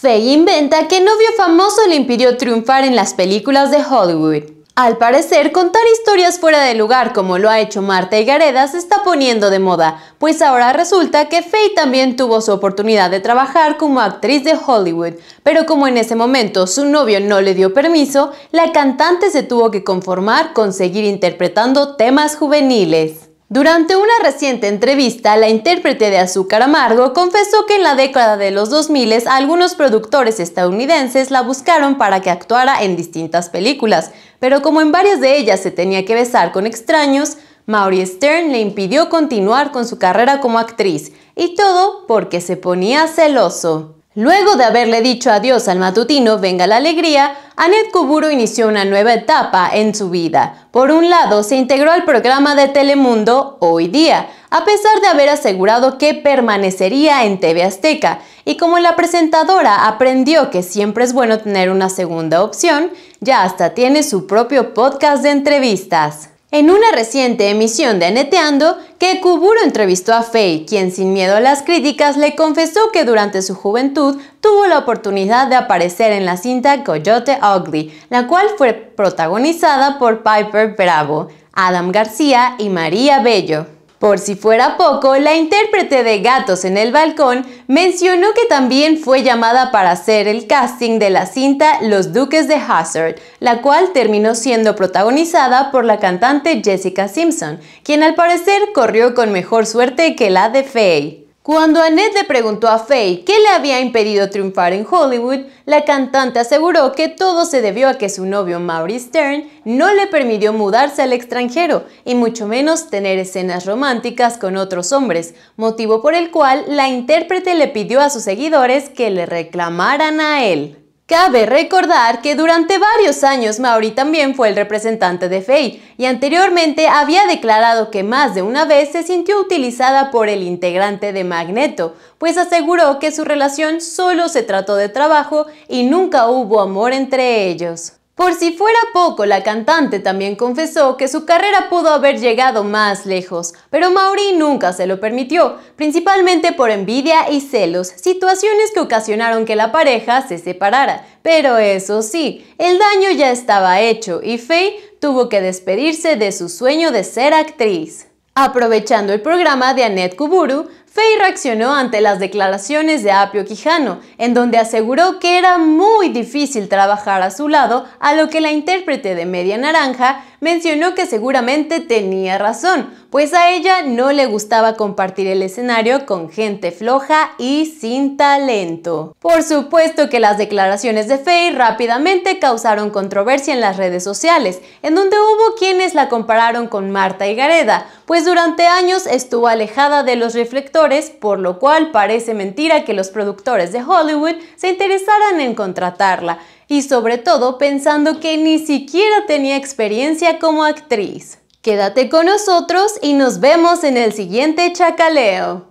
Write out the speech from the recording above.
Faye inventa que novio famoso le impidió triunfar en las películas de Hollywood. Al parecer, contar historias fuera de lugar como lo ha hecho Marta y Gareda se está poniendo de moda, pues ahora resulta que Faye también tuvo su oportunidad de trabajar como actriz de Hollywood, pero como en ese momento su novio no le dio permiso, la cantante se tuvo que conformar con seguir interpretando temas juveniles. Durante una reciente entrevista, la intérprete de Azúcar Amargo confesó que en la década de los 2000 algunos productores estadounidenses la buscaron para que actuara en distintas películas, pero como en varias de ellas se tenía que besar con extraños, Maury Stern le impidió continuar con su carrera como actriz, y todo porque se ponía celoso. Luego de haberle dicho adiós al matutino Venga la Alegría, Anet Kuburo inició una nueva etapa en su vida. Por un lado, se integró al programa de Telemundo Hoy Día, a pesar de haber asegurado que permanecería en TV Azteca, y como la presentadora aprendió que siempre es bueno tener una segunda opción, ya hasta tiene su propio podcast de entrevistas. En una reciente emisión de Neteando, Kekuburo entrevistó a Faye, quien sin miedo a las críticas le confesó que durante su juventud tuvo la oportunidad de aparecer en la cinta Coyote Ugly, la cual fue protagonizada por Piper Bravo, Adam García y María Bello. Por si fuera poco, la intérprete de Gatos en el Balcón mencionó que también fue llamada para hacer el casting de la cinta Los Duques de Hazard, la cual terminó siendo protagonizada por la cantante Jessica Simpson, quien al parecer corrió con mejor suerte que la de Faye. Cuando Annette le preguntó a Faye qué le había impedido triunfar en Hollywood, la cantante aseguró que todo se debió a que su novio Maurice Stern no le permitió mudarse al extranjero y mucho menos tener escenas románticas con otros hombres, motivo por el cual la intérprete le pidió a sus seguidores que le reclamaran a él. Cabe recordar que durante varios años Maori también fue el representante de Faye y anteriormente había declarado que más de una vez se sintió utilizada por el integrante de Magneto, pues aseguró que su relación solo se trató de trabajo y nunca hubo amor entre ellos. Por si fuera poco, la cantante también confesó que su carrera pudo haber llegado más lejos, pero Mauri nunca se lo permitió, principalmente por envidia y celos, situaciones que ocasionaron que la pareja se separara. Pero eso sí, el daño ya estaba hecho y Faye tuvo que despedirse de su sueño de ser actriz. Aprovechando el programa de Annette Kuburu, Fey reaccionó ante las declaraciones de Apio Quijano, en donde aseguró que era muy difícil trabajar a su lado, a lo que la intérprete de Media Naranja mencionó que seguramente tenía razón, pues a ella no le gustaba compartir el escenario con gente floja y sin talento. Por supuesto que las declaraciones de Faye rápidamente causaron controversia en las redes sociales, en donde hubo quienes la compararon con Marta Gareda, pues durante años estuvo alejada de los reflectores, por lo cual parece mentira que los productores de Hollywood se interesaran en contratarla y sobre todo pensando que ni siquiera tenía experiencia como actriz. Quédate con nosotros y nos vemos en el siguiente chacaleo.